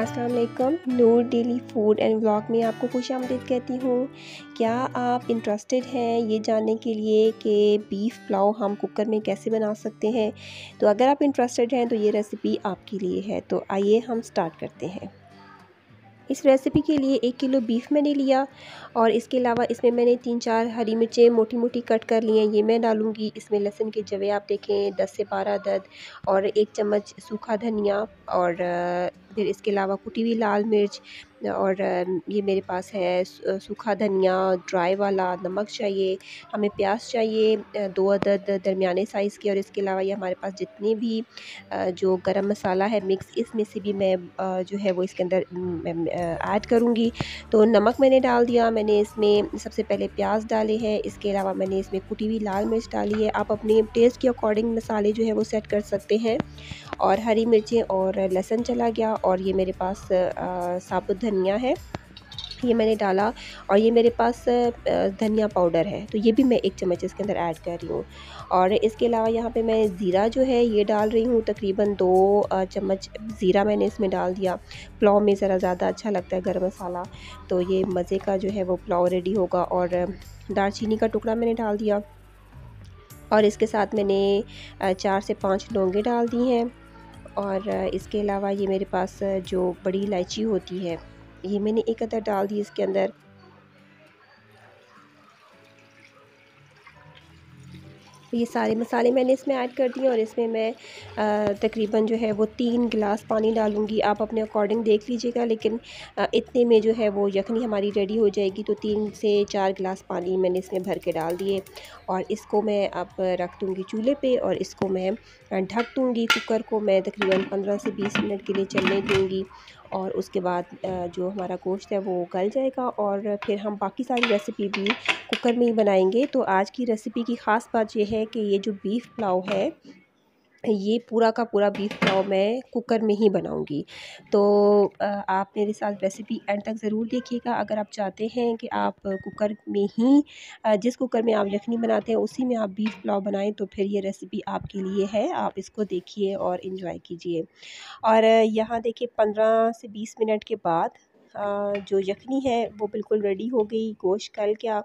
असलकम Noor daily food and blog में आपको खुश आमदीद कहती हूँ क्या आप इंटरेस्टेड हैं ये जानने के लिए कि बीफ़ पुलाव हम कुकर में कैसे बना सकते हैं तो अगर आप इंटरेस्टेड हैं तो ये रेसिपी आपके लिए है तो आइए हम स्टार्ट करते हैं इस रेसिपी के लिए एक किलो बीफ मैंने लिया और इसके अलावा इसमें मैंने तीन चार हरी मिर्चें मोटी मोटी कट कर ली हैं ये मैं डालूँगी इसमें लहसुन के जवे आप देखें दस से बारह दर्द और एक चम्मच सूखा धनिया और फिर इसके अलावा कुटी हुई लाल मिर्च और ये मेरे पास है सूखा धनिया ड्राई वाला नमक चाहिए हमें प्याज चाहिए दो अदद दरमियाने साइज़ के और इसके अलावा ये हमारे पास जितने भी जो गरम मसाला है मिक्स इसमें से भी मैं जो है वो इसके अंदर ऐड करूँगी तो नमक मैंने डाल दिया मैंने इसमें सबसे पहले प्याज डाले हैं इसके अलावा मैंने इसमें कुटी हुई लाल मिर्च डाली है आप अपने टेस्ट के अकॉर्डिंग मसाले जो है वो सेट कर सकते हैं और हरी मिर्चें और लहसन चला गया और ये मेरे पास साबुत धनिया है ये मैंने डाला और ये मेरे पास धनिया पाउडर है तो ये भी मैं एक चम्मच इसके अंदर ऐड कर रही हूँ और इसके अलावा यहाँ पे मैं ज़ीरा जो है ये डाल रही हूँ तकरीबन दो चम्मच ज़ीरा मैंने इसमें डाल दिया पुलाव में ज़रा ज़्यादा अच्छा लगता है गर्म मसाला तो ये मज़े का जो है वो पुलाव रेडी होगा और दालचीनी का टुकड़ा मैंने डाल दिया और इसके साथ मैंने चार से पाँच लौंगे डाल दी हैं और इसके अलावा ये मेरे पास जो बड़ी इलायची होती है ये मैंने एक अदर डाल दी इसके अंदर ये सारे मसाले मैंने इसमें ऐड कर दिए और इसमें मैं तकरीबन जो है वो तीन गिलास पानी डालूंगी आप अपने अकॉर्डिंग देख लीजिएगा लेकिन इतने में जो है वो यखनी हमारी रेडी हो जाएगी तो तीन से चार गिलास पानी मैंने इसमें भर के डाल दिए और इसको मैं अब रख दूँगी चूल्हे पर और इसको मैं ढक दूँगी कुकर को मैं तकरीबन पंद्रह से बीस मिनट के लिए चलने दूँगी और उसके बाद जो हमारा गोश्त है वो गल जाएगा और फिर हम बाकी सारी रेसिपी भी कुकर में ही बनाएंगे तो आज की रेसिपी की ख़ास बात यह है कि ये जो बीफ़ पुलाव है ये पूरा का पूरा बीफ पाव मैं कुकर में ही बनाऊंगी तो आप मेरे साथ रेसिपी एंड तक ज़रूर देखिएगा अगर आप चाहते हैं कि आप कुकर में ही जिस कुकर में आप यखनी बनाते हैं उसी में आप बीफ पुलाव बनाएं तो फिर ये रेसिपी आपके लिए है आप इसको देखिए और इन्जॉय कीजिए और यहाँ देखिए पंद्रह से बीस मिनट के बाद जो यखनी है वो बिल्कुल रेडी हो गई गोश्त कल क्या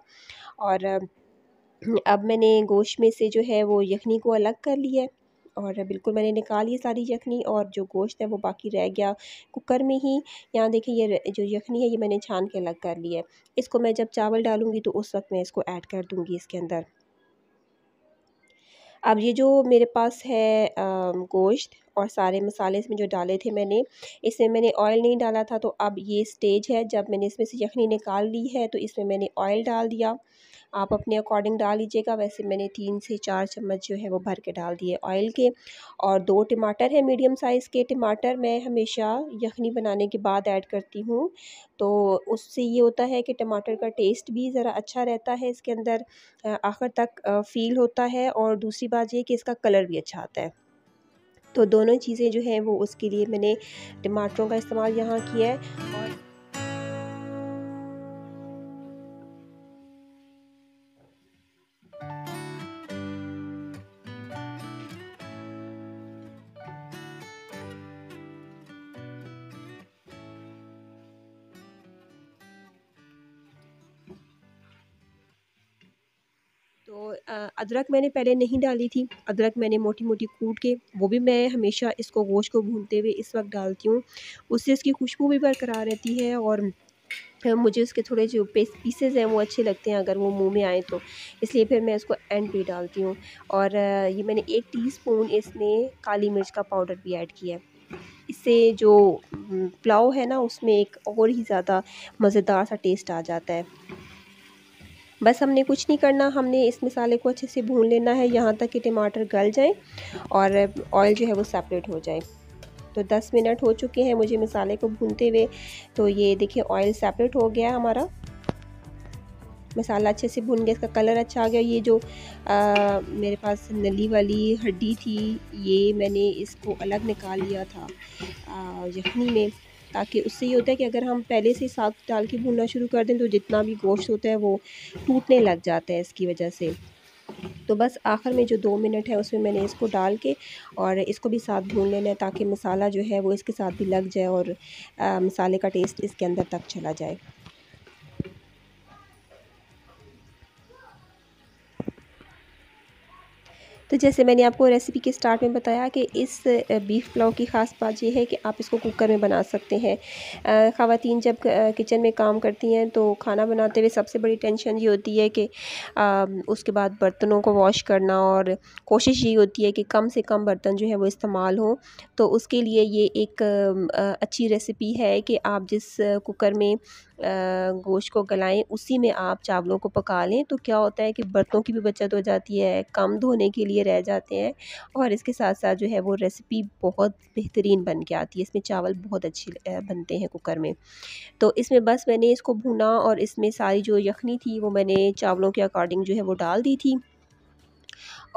और अब मैंने गोश्त में से जो है वो यखनी को अलग कर लिया और बिल्कुल मैंने निकाली सारी यखनी और जो गोश्त है वो बाकी रह गया कुकर में ही यहाँ देखिए ये जो यखनी है ये मैंने छान के अलग कर ली है इसको मैं जब चावल डालूँगी तो उस वक्त मैं इसको ऐड कर दूँगी इसके अंदर अब ये जो मेरे पास है गोश्त और सारे मसाले इसमें जो डाले थे मैंने इसमें मैंने ऑयल नहीं डाला था तो अब ये स्टेज है जब मैंने इसमें से यखनी निकाल ली है तो इसमें मैंने ऑयल डाल दिया आप अपने अकॉर्डिंग डाल लीजिएगा वैसे मैंने तीन से चार चम्मच जो है वो भर के डाल दिए ऑयल के और दो टमाटर हैं मीडियम साइज़ के टमाटर मैं हमेशा यखनी बनाने के बाद ऐड करती हूँ तो उससे ये होता है कि टमाटर का टेस्ट भी ज़रा अच्छा रहता है इसके अंदर आखिर तक फ़ील होता है और दूसरी बात ये कि इसका कलर भी अच्छा आता है तो दोनों चीज़ें जो हैं वो उसके लिए मैंने टमाटरों का इस्तेमाल यहाँ किया है और तो अदरक मैंने पहले नहीं डाली थी अदरक मैंने मोटी मोटी कूट के वो भी मैं हमेशा इसको गोश्त को भूनते हुए इस वक्त डालती हूँ उससे इसकी खुशबू भी बरकरार रहती है और मुझे उसके थोड़े जो पेस पीसेज हैं वो अच्छे लगते हैं अगर वो मुंह में आए तो इसलिए फिर मैं इसको एंड पे डालती हूँ और ये मैंने एक टीस्पून इसमें काली मिर्च का पाउडर भी ऐड किया है इससे जो पुलाव है ना उसमें एक और ही ज़्यादा मज़ेदार सा टेस्ट आ जाता है बस हमने कुछ नहीं करना हमने इस मसाले को अच्छे से भून लेना है यहाँ तक कि टमाटर गल जाएँ और ऑयल जो है वो सेपरेट हो जाए तो 10 मिनट हो चुके हैं मुझे मसाले को भूनते हुए तो ये देखिए ऑयल सेपरेट हो गया हमारा मसाला अच्छे से भून गया इसका कलर अच्छा आ गया ये जो आ, मेरे पास नली वाली हड्डी थी ये मैंने इसको अलग निकाल लिया था यखनी में ताकि उससे ये होता है कि अगर हम पहले से साग डाल के भूनना शुरू कर दें तो जितना भी गोश्त होता है वो टूटने लग जाता है इसकी वजह से तो बस आखिर में जो दो मिनट है उसमें मैंने इसको डाल के और इसको भी साथ भून लेना है ताकि मसाला जो है वो इसके साथ भी लग जाए और आ, मसाले का टेस्ट इसके अंदर तक चला जाए तो जैसे मैंने आपको रेसिपी के स्टार्ट में बताया कि इस बीफ पुलाव की ख़ास बात यह है कि आप इसको कुकर में बना सकते हैं ख़वातीन जब किचन में काम करती हैं तो खाना बनाते हुए सबसे बड़ी टेंशन ये होती है कि उसके बाद बर्तनों को वॉश करना और कोशिश ये होती है कि कम से कम बर्तन जो है वो इस्तेमाल हो तो उसके लिए ये एक अच्छी रेसिपी है कि आप जिस कुकर में गोश्त को गलाएं उसी में आप चावलों को पका लें तो क्या होता है कि बर्तनों की भी बचत हो जाती है कम धोने के लिए ये रह जाते हैं और इसके साथ साथ जो है वो रेसिपी बहुत बेहतरीन बन के आती है इसमें चावल बहुत अच्छे बनते हैं कुकर में तो इसमें बस मैंने इसको भुना और इसमें सारी जो यखनी थी वो मैंने चावलों के अकॉर्डिंग जो है वो डाल दी थी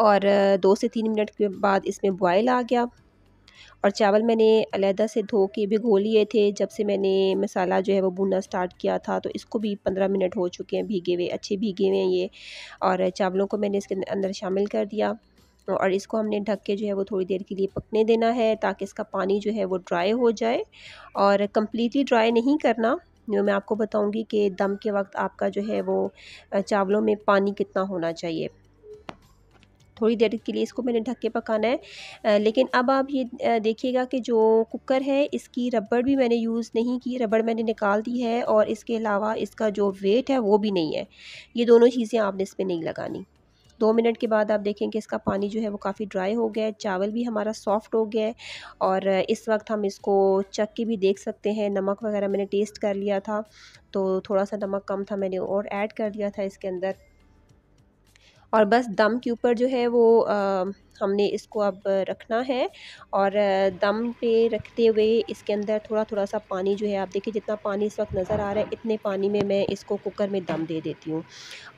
और दो से तीन मिनट के बाद इसमें बॉयल आ गया और चावल मैंने अलहदा से धो के भिगो लिए थे जब से मैंने मसाला जो है वो भुनना स्टार्ट किया था तो इसको भी पंद्रह मिनट हो चुके हैं भीगे हुए अच्छे भीगे हुए हैं ये और चावलों को मैंने इसके अंदर शामिल कर दिया और इसको हमने ढक के जो है वो थोड़ी देर के लिए पकने देना है ताकि इसका पानी जो है वो ड्राई हो जाए और कम्प्लीटली ड्राई नहीं करना जो मैं आपको बताऊंगी कि दम के वक्त आपका जो है वो चावलों में पानी कितना होना चाहिए थोड़ी देर के लिए इसको मैंने ढक के पकाना है लेकिन अब आप ये देखिएगा कि जो कुकर है इसकी रबड़ भी मैंने यूज़ नहीं की रबड़ मैंने निकाल दी है और इसके अलावा इसका जो वेट है वो भी नहीं है ये दोनों चीज़ें आपने इस पर नहीं लगानी दो मिनट के बाद आप देखेंगे इसका पानी जो है वो काफ़ी ड्राई हो गया है चावल भी हमारा सॉफ्ट हो गया है और इस वक्त हम इसको चक के भी देख सकते हैं नमक वगैरह मैंने टेस्ट कर लिया था तो थोड़ा सा नमक कम था मैंने और ऐड कर दिया था इसके अंदर और बस दम के ऊपर जो है वो आ, हमने इसको अब रखना है और दम पे रखते हुए इसके अंदर थोड़ा थोड़ा सा पानी जो है आप देखिए जितना पानी इस वक्त नज़र आ रहा है इतने पानी में मैं इसको कुकर में दम दे देती हूँ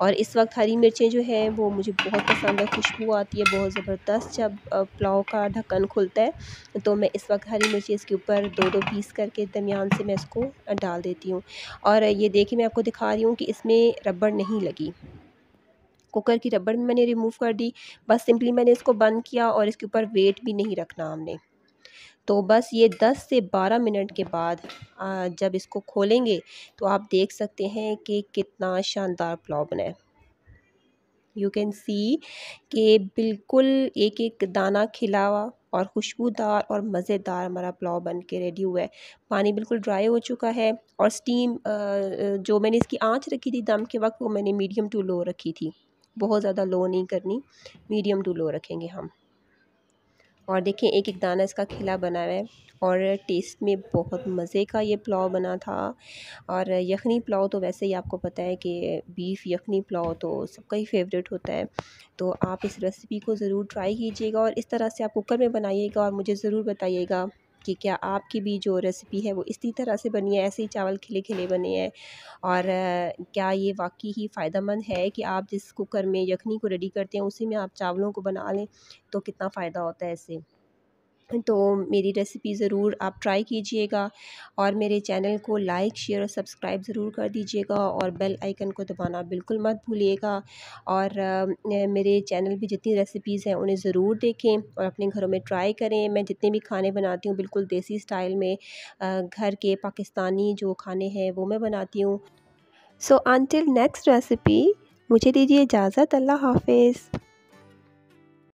और इस वक्त हरी मिर्चें जो हैं वो मुझे बहुत पसंद है खुशबू आती है बहुत ज़बरदस्त जब पुलाव का ढक्कन खुलता है तो मैं इस वक्त हरी मिर्ची इसके ऊपर दो दो पीस करके दरमियान से मैं इसको डाल देती हूँ और ये देखिए मैं आपको दिखा रही हूँ कि इसमें रबड़ नहीं लगी कुकर की रबड़ भी मैंने रिमूव कर दी बस सिंपली मैंने इसको बंद किया और इसके ऊपर वेट भी नहीं रखना हमने तो बस ये 10 से 12 मिनट के बाद जब इसको खोलेंगे तो आप देख सकते हैं कि कितना शानदार पुलाव बनाए यू कैन सी कि बिल्कुल एक एक दाना खिला हुआ और खुशबूदार और मज़ेदार हमारा पुलाव बन के रेडी हुआ है पानी बिल्कुल ड्राई हो चुका है और स्टीम जो मैंने इसकी आंच रखी थी दम के वक्त वो मैंने मीडियम टू लो रखी थी बहुत ज़्यादा लो नहीं करनी मीडियम टू लो रखेंगे हम और देखिए एक एक दाना इसका खिला बना हुआ है और टेस्ट में बहुत मज़े का ये पुलाव बना था और यखनी पुलाव तो वैसे ही आपको पता है कि बीफ यखनी पुलाव तो सबका ही फेवरेट होता है तो आप इस रेसिपी को ज़रूर ट्राई कीजिएगा और इस तरह से आप कुकर में बनाइएगा और मुझे ज़रूर बताइएगा कि क्या आपकी भी जो रेसिपी है वो इसी तरह से बनी है ऐसे ही चावल खिले खिले बने हैं और क्या ये वाकई ही मंद है कि आप जिस कुकर में यखनी को रेडी करते हैं उसी में आप चावलों को बना लें तो कितना फ़ायदा होता है इससे तो मेरी रेसिपी ज़रूर आप ट्राई कीजिएगा और मेरे चैनल को लाइक शेयर और सब्सक्राइब ज़रूर कर दीजिएगा और बेल आइकन को दबाना बिल्कुल मत भूलिएगा और मेरे चैनल पे जितनी रेसिपीज़ हैं उन्हें ज़रूर देखें और अपने घरों में ट्राई करें मैं जितने भी खाने बनाती हूँ बिल्कुल देसी स्टाइल में घर के पाकिस्तानी जो खाने हैं वो मैं बनाती हूँ सो अनटिल नेक्स्ट रेसिपी मुझे दीजिए इजाज़त अल्लाह हाफिज़